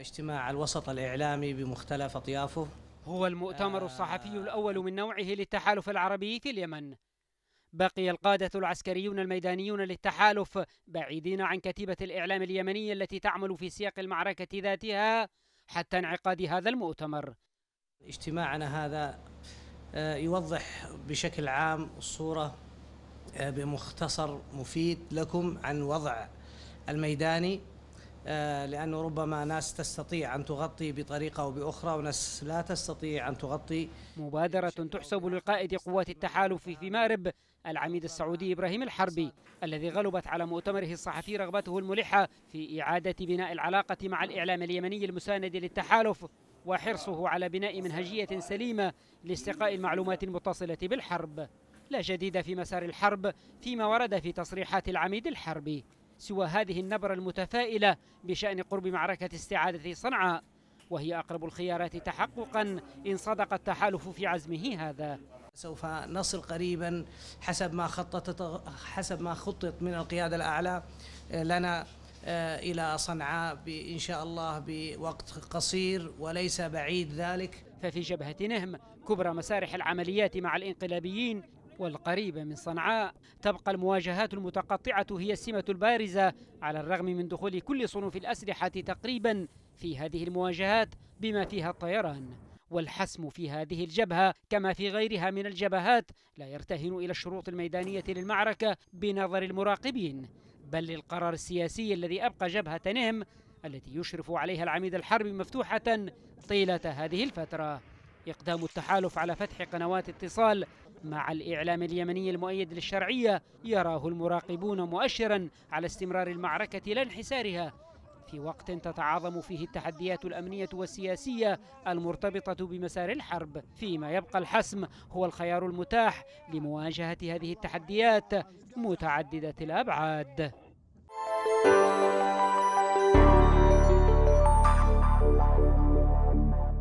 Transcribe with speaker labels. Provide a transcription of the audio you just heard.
Speaker 1: اجتماع الوسط الإعلامي بمختلف أطيافه هو المؤتمر آه، الصحفي الأول من نوعه للتحالف العربي في اليمن بقي القادة العسكريون الميدانيون للتحالف بعيدين عن كتيبة الإعلام اليمنية التي تعمل في سياق المعركة
Speaker 2: ذاتها حتى انعقاد هذا المؤتمر اجتماعنا هذا آه، يوضح بشكل عام الصورة آه، بمختصر مفيد لكم عن وضع الميداني آه، لأنه ربما ناس تستطيع أن تغطي بطريقة أو بأخرى وناس لا تستطيع أن تغطي
Speaker 1: مبادرة تحسب لقائد قوات التحالف في مارب العميد السعودي إبراهيم الحربي الذي غلبت على مؤتمره الصحفي رغبته الملحة في إعادة بناء العلاقة مع الإعلام اليمني المساند للتحالف وحرصه على بناء منهجية سليمة لاستقاء المعلومات المتصلة بالحرب لا جديد في مسار الحرب فيما ورد في تصريحات العميد الحربي سوى هذه النبرة المتفائلة بشأن قرب معركة استعادة صنعاء وهي أقرب الخيارات تحققا إن صدق التحالف في
Speaker 2: عزمه هذا سوف نصل قريبا حسب ما خطط حسب ما خطط من القيادة الأعلى آه، لنا آه، إلى صنعاء إن شاء الله بوقت قصير وليس بعيد ذلك ففي جبهة نهم كبرى
Speaker 1: مسارح العمليات مع الإنقلابيين والقريبة من صنعاء تبقى المواجهات المتقطعة هي السمة البارزة على الرغم من دخول كل صنوف الأسلحة تقريبا في هذه المواجهات بما فيها الطيران والحسم في هذه الجبهة كما في غيرها من الجبهات لا يرتهن إلى الشروط الميدانية للمعركة بنظر المراقبين بل للقرار السياسي الذي أبقى جبهة نهم التي يشرف عليها العميد الحربي مفتوحة طيلة هذه الفترة إقدام التحالف على فتح قنوات اتصال مع الإعلام اليمني المؤيد للشرعية يراه المراقبون مؤشرا على استمرار المعركة لانحسارها في وقت تتعاظم فيه التحديات الأمنية والسياسية المرتبطة بمسار الحرب فيما يبقى الحسم هو الخيار المتاح لمواجهة هذه التحديات متعددة الأبعاد